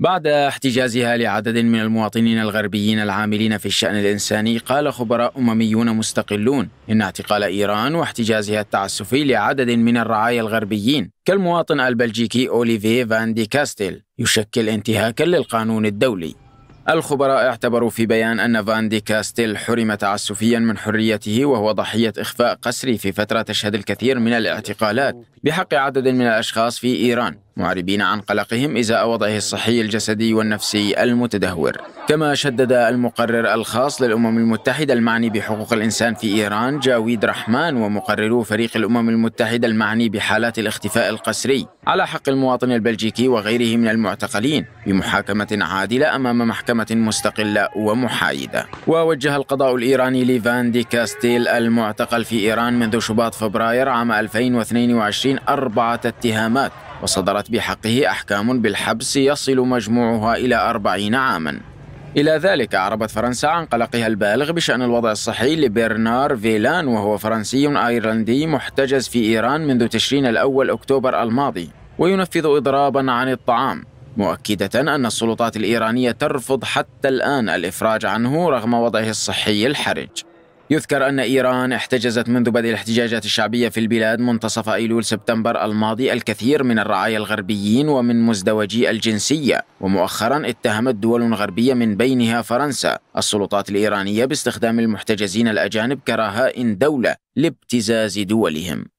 بعد احتجازها لعدد من المواطنين الغربيين العاملين في الشأن الإنساني قال خبراء أمميون مستقلون إن اعتقال إيران واحتجازها التعسفي لعدد من الرعايا الغربيين كالمواطن البلجيكي أوليفي فان دي كاستيل يشكل انتهاكا للقانون الدولي الخبراء اعتبروا في بيان أن فان دي كاستيل حرم تعسفيا من حريته وهو ضحية إخفاء قسري في فترة تشهد الكثير من الاعتقالات بحق عدد من الأشخاص في إيران معربين عن قلقهم إزاء وضعه الصحي الجسدي والنفسي المتدهور كما شدد المقرر الخاص للأمم المتحدة المعني بحقوق الإنسان في إيران جاويد رحمان ومقررو فريق الأمم المتحدة المعني بحالات الاختفاء القسري على حق المواطن البلجيكي وغيره من المعتقلين بمحاكمة عادلة أمام محكمة مستقلة ومحايدة ووجه القضاء الإيراني ليفان دي كاستيل المعتقل في إيران منذ شباط فبراير عام 2022 أربعة اتهامات وصدرت بحقه أحكام بالحبس يصل مجموعها إلى أربعين عاماً إلى ذلك أعربت فرنسا عن قلقها البالغ بشأن الوضع الصحي لبرنار فيلان وهو فرنسي أيرلندي محتجز في إيران منذ تشرين الأول أكتوبر الماضي وينفذ إضرابا عن الطعام مؤكدة أن السلطات الإيرانية ترفض حتى الآن الإفراج عنه رغم وضعه الصحي الحرج يذكر أن إيران احتجزت منذ بدء الاحتجاجات الشعبية في البلاد منتصف أيلول سبتمبر الماضي الكثير من الرعايا الغربيين ومن مزدوجي الجنسية ومؤخرا اتهمت دول غربية من بينها فرنسا السلطات الإيرانية باستخدام المحتجزين الأجانب كرهائن دولة لابتزاز دولهم